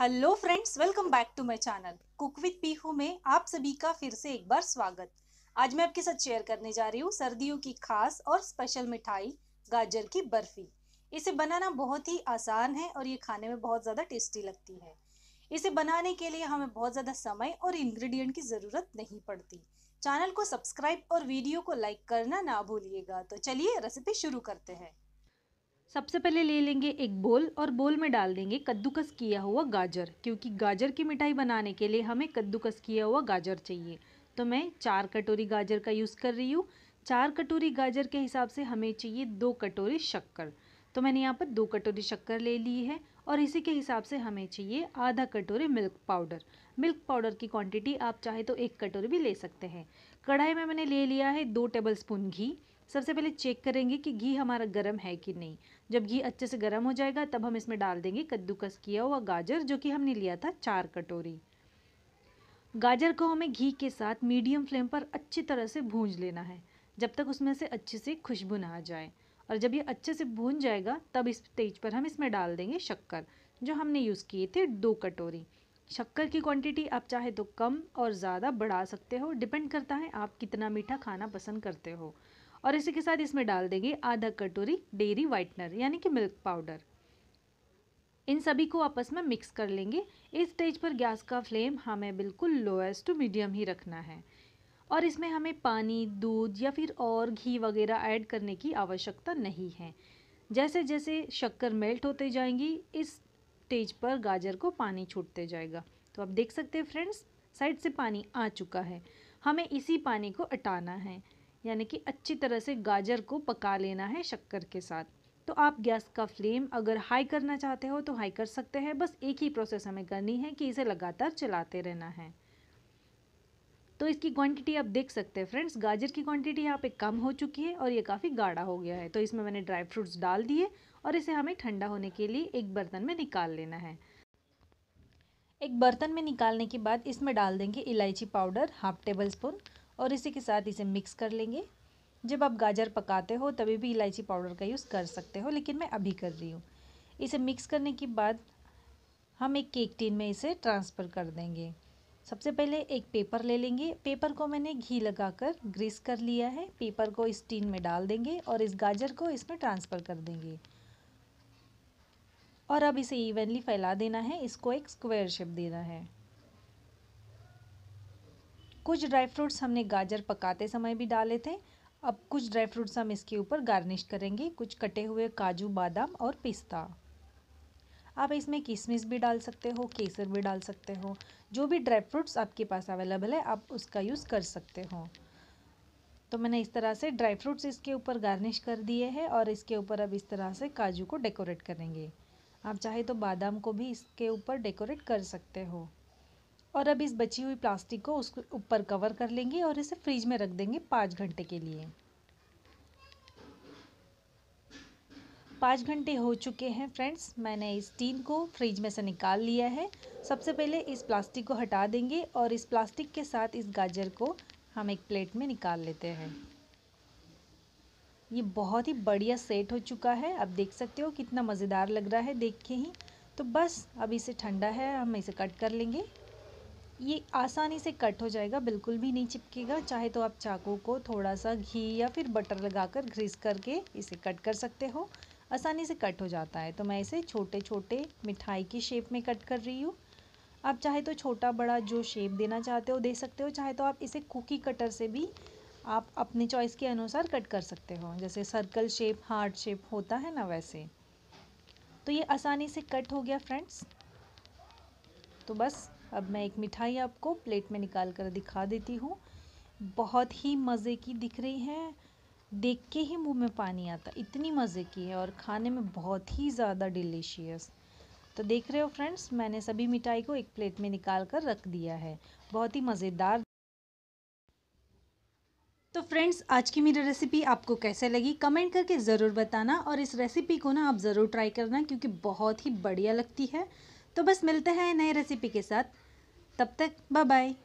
hello friends welcome back to my channel cook with Pihu में आप सभी का फिर से एक बार स्वागत आज मैं आपके साथ शेयर करने जा रही हूँ सर्दियों की खास और स्पेशल मिठाई गाजर की बर्फी इसे बनाना बहुत ही आसान है और ये खाने में बहुत ज़्यादा टेस्टी लगती है इसे बनाने के लिए हमें बहुत ज़्यादा समय और इन्ग्रीडियंट की ज़रूरत नहीं पड़ती चैनल को सब्सक्राइब और वीडियो को लाइक करना ना भूलिएगा तो चलिए रेसिपी शुरू करते हैं सबसे पहले ले लेंगे एक बोल और बोल में डाल देंगे कद्दूकस किया हुआ गाजर क्योंकि गाजर की मिठाई बनाने के लिए हमें कद्दूकस किया हुआ गाजर चाहिए तो मैं चार कटोरी गाजर का यूज़ कर रही हूँ चार कटोरी गाजर के हिसाब से हमें चाहिए दो कटोरी शक्कर तो मैंने यहाँ पर दो कटोरी शक्कर ले ली है और इसी के हिसाब से हमें चाहिए आधा कटोरी मिल्क पाउडर मिल्क पाउडर की क्वांटिटी आप चाहे तो एक कटोरी भी ले सकते हैं कढ़ाई में मैंने ले लिया है दो टेबल स्पून घी सबसे पहले चेक करेंगे कि घी हमारा गर्म है कि नहीं जब घी अच्छे से गर्म हो जाएगा तब हम इसमें डाल देंगे कद्दूकस किया हुआ गाजर जो कि हमने लिया था चार कटोरी गाजर को हमें घी के साथ मीडियम फ्लेम पर अच्छी तरह से भूंज लेना है जब तक उसमें से अच्छे से खुशबू ना आ जाए और जब ये अच्छे से भून जाएगा तब इस तेज पर हम इसमें डाल देंगे शक्कर जो हमने यूज़ किए थे दो कटोरी शक्कर की क्वांटिटी आप चाहे तो कम और ज़्यादा बढ़ा सकते हो डिपेंड करता है आप कितना मीठा खाना पसंद करते हो और इसी के साथ इसमें डाल देंगे आधा कटोरी डेयरी वाइटनर यानी कि मिल्क पाउडर इन सभी को आपस में मिक्स कर लेंगे इस स्टेज पर गैस का फ्लेम हमें बिल्कुल लोएस्ट टू मीडियम ही रखना है और इसमें हमें पानी दूध या फिर और घी वगैरह ऐड करने की आवश्यकता नहीं है जैसे जैसे शक्कर मेल्ट होते जाएंगी इस स्टेज पर गाजर को पानी छूटते जाएगा तो आप देख सकते हैं फ्रेंड्स साइड से पानी आ चुका है हमें इसी पानी को हटाना है यानी कि अच्छी तरह से गाजर को पका लेना है शक्कर के साथ तो आप गैस का फ्लेम अगर हाई करना चाहते हो तो हाई कर सकते हैं बस एक ही प्रोसेस हमें करनी है कि इसे लगातार चलाते रहना है तो इसकी क्वांटिटी आप देख सकते हैं फ्रेंड्स गाजर की क्वांटिटी यहाँ पे कम हो चुकी है और ये काफ़ी गाढ़ा हो गया है तो इसमें मैंने ड्राई फ्रूट्स डाल दिए और इसे हमें ठंडा होने के लिए एक बर्तन में निकाल लेना है एक बर्तन में निकालने के बाद इसमें डाल देंगे इलायची पाउडर हाफ टेबल स्पून और इसी के साथ इसे मिक्स कर लेंगे जब आप गाजर पकाते हो तभी भी इलायची पाउडर का यूज़ कर सकते हो लेकिन मैं अभी कर रही हूँ इसे मिक्स करने के बाद हम एक केक टीन में इसे ट्रांसफ़र कर देंगे सबसे पहले एक पेपर ले लेंगे पेपर को मैंने घी लगाकर ग्रीस कर लिया है पेपर को इस टीन में डाल देंगे और इस गाजर को इसमें ट्रांसफ़र कर देंगे और अब इसे इवनली फैला देना है इसको एक स्क्वायर शेप देना है कुछ ड्राई फ्रूट्स हमने गाजर पकाते समय भी डाले थे अब कुछ ड्राई फ्रूट्स हम इसके ऊपर गार्निश करेंगे कुछ कटे हुए काजू बादाम और पिस्ता आप इसमें किशमिश भी डाल सकते हो केसर भी डाल सकते हो जो भी ड्राई फ्रूट्स आपके पास अवेलेबल है आप उसका यूज़ कर सकते हो तो मैंने इस तरह से ड्राई फ्रूट्स इसके ऊपर गार्निश कर दिए हैं और इसके ऊपर अब इस तरह से काजू को डेकोरेट करेंगे आप चाहे तो बादाम को भी इसके ऊपर डेकोरेट कर सकते हो और अब इस बची हुई प्लास्टिक को उसके ऊपर कवर कर लेंगे और इसे फ्रिज में रख देंगे पाँच घंटे के लिए पाँच घंटे हो चुके हैं फ्रेंड्स मैंने इस टीन को फ्रिज में से निकाल लिया है सबसे पहले इस प्लास्टिक को हटा देंगे और इस प्लास्टिक के साथ इस गाजर को हम एक प्लेट में निकाल लेते हैं ये बहुत ही बढ़िया सेट हो चुका है आप देख सकते हो कितना मज़ेदार लग रहा है देख के ही तो बस अब इसे ठंडा है हम इसे कट कर लेंगे ये आसानी से कट हो जाएगा बिल्कुल भी नहीं चिपकेगा चाहे तो आप चाकू को थोड़ा सा घी या फिर बटर लगाकर ग्रीस करके इसे कट कर सकते हो आसानी से कट हो जाता है तो मैं इसे छोटे छोटे मिठाई की शेप में कट कर रही हूँ आप चाहे तो छोटा बड़ा जो शेप देना चाहते हो दे सकते हो चाहे तो आप इसे कुकी कटर से भी आप अपनी चॉइस के अनुसार कट कर सकते हो जैसे सर्कल शेप हार्ट शेप होता है ना वैसे तो ये आसानी से कट हो गया फ्रेंड्स तो बस अब मैं एक मिठाई आपको प्लेट में निकाल कर दिखा देती हूँ बहुत ही मज़े की दिख रही है देख के ही मुंह में पानी आता इतनी मज़े की है और खाने में बहुत ही ज़्यादा डिलीशियस तो देख रहे हो फ्रेंड्स मैंने सभी मिठाई को एक प्लेट में निकाल कर रख दिया है बहुत ही मज़ेदार तो फ्रेंड्स आज की मेरी रेसिपी आपको कैसे लगी कमेंट करके ज़रूर बताना और इस रेसिपी को ना आप ज़रूर ट्राई करना क्योंकि बहुत ही बढ़िया लगती है तो बस मिलते हैं नए रेसिपी के साथ तब तक बाय बाय